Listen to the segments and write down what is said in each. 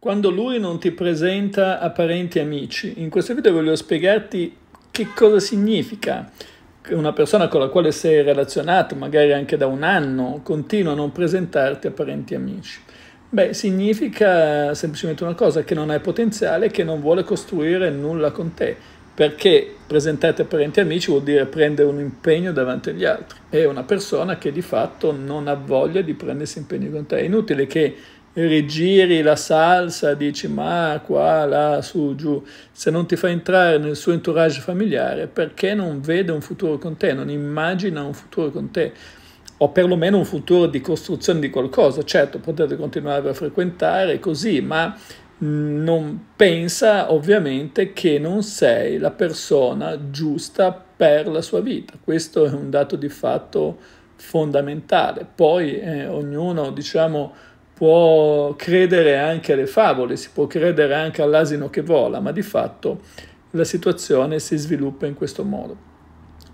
quando lui non ti presenta a parenti e amici. In questo video voglio spiegarti che cosa significa che una persona con la quale sei relazionato, magari anche da un anno, continua a non presentarti a parenti e amici. Beh, significa semplicemente una cosa, che non hai potenziale, e che non vuole costruire nulla con te, perché presentarti a parenti e amici vuol dire prendere un impegno davanti agli altri. È una persona che di fatto non ha voglia di prendersi impegni con te. È inutile che rigiri la salsa, dici ma qua, là, su, giù, se non ti fa entrare nel suo entourage familiare, perché non vede un futuro con te, non immagina un futuro con te, o perlomeno un futuro di costruzione di qualcosa. Certo, potete continuare a frequentare così, ma mm, non pensa ovviamente che non sei la persona giusta per la sua vita. Questo è un dato di fatto fondamentale. Poi eh, ognuno, diciamo, può credere anche alle favole, si può credere anche all'asino che vola, ma di fatto la situazione si sviluppa in questo modo.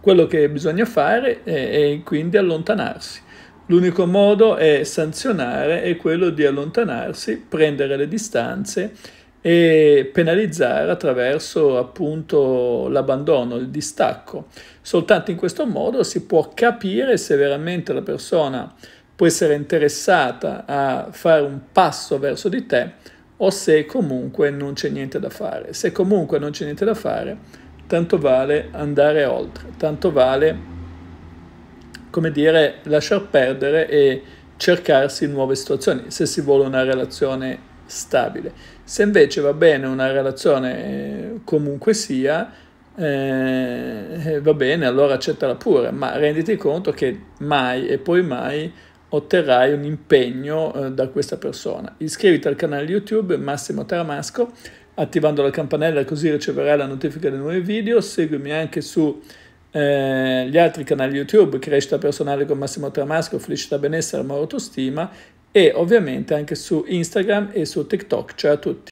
Quello che bisogna fare è, è quindi allontanarsi. L'unico modo è sanzionare, è quello di allontanarsi, prendere le distanze e penalizzare attraverso appunto l'abbandono, il distacco. Soltanto in questo modo si può capire se veramente la persona può essere interessata a fare un passo verso di te o se comunque non c'è niente da fare. Se comunque non c'è niente da fare, tanto vale andare oltre, tanto vale, come dire, lasciar perdere e cercarsi nuove situazioni, se si vuole una relazione stabile. Se invece va bene una relazione eh, comunque sia, eh, va bene, allora accettala pure, ma renditi conto che mai e poi mai otterrai un impegno eh, da questa persona. Iscriviti al canale YouTube Massimo Taramasco attivando la campanella così riceverai la notifica dei nuovi video, seguimi anche su eh, gli altri canali YouTube, Crescita Personale con Massimo Tramasco, Felicità Benessere, Amore Autostima e ovviamente anche su Instagram e su TikTok. Ciao a tutti!